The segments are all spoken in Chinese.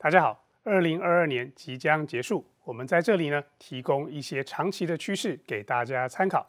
大家好，二零二二年即将结束，我们在这里呢提供一些长期的趋势给大家参考。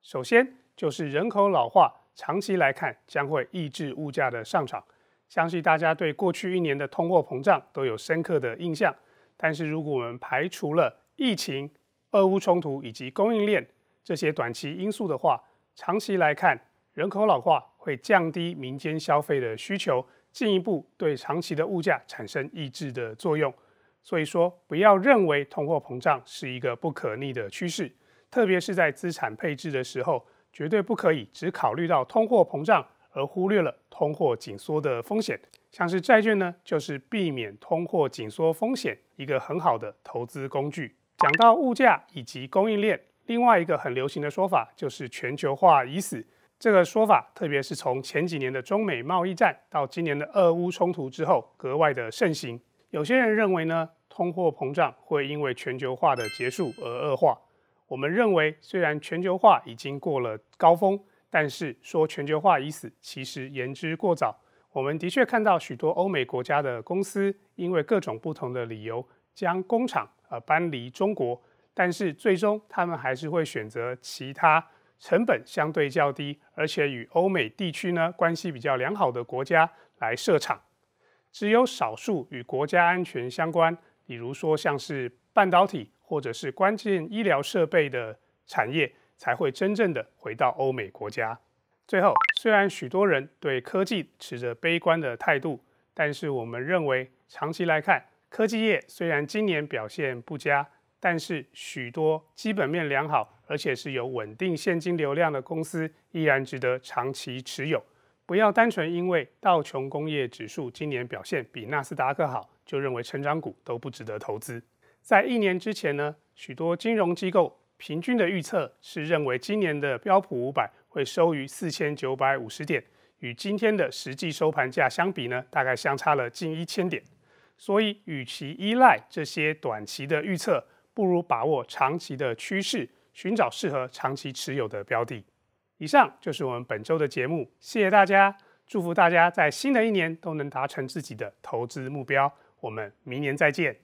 首先就是人口老化，长期来看将会抑制物价的上涨。相信大家对过去一年的通货膨胀都有深刻的印象。但是如果我们排除了疫情、俄乌冲突以及供应链这些短期因素的话，长期来看。人口老化会降低民间消费的需求，进一步对长期的物价产生抑制的作用。所以说，不要认为通货膨胀是一个不可逆的趋势，特别是在资产配置的时候，绝对不可以只考虑到通货膨胀而忽略了通货紧缩的风险。像是债券呢，就是避免通货紧缩风险一个很好的投资工具。讲到物价以及供应链，另外一个很流行的说法就是全球化已死。这个说法，特别是从前几年的中美贸易战到今年的俄乌冲突之后，格外的盛行。有些人认为呢，通货膨胀会因为全球化的结束而恶化。我们认为，虽然全球化已经过了高峰，但是说全球化已死，其实言之过早。我们的确看到许多欧美国家的公司，因为各种不同的理由，将工厂而搬离中国，但是最终他们还是会选择其他。成本相对较低，而且与欧美地区呢关系比较良好的国家来设厂，只有少数与国家安全相关，比如说像是半导体或者是关键医疗设备的产业，才会真正的回到欧美国家。最后，虽然许多人对科技持着悲观的态度，但是我们认为长期来看，科技业虽然今年表现不佳。但是许多基本面良好，而且是有稳定现金流量的公司依然值得长期持有。不要单纯因为道琼工业指数今年表现比纳斯达克好，就认为成长股都不值得投资。在一年之前呢，许多金融机构平均的预测是认为今年的标普五百会收于四千九百五十点，与今天的实际收盘价相比呢，大概相差了近一千点。所以，与其依赖这些短期的预测，不如把握长期的趋势，寻找适合长期持有的标的。以上就是我们本周的节目，谢谢大家，祝福大家在新的一年都能达成自己的投资目标。我们明年再见。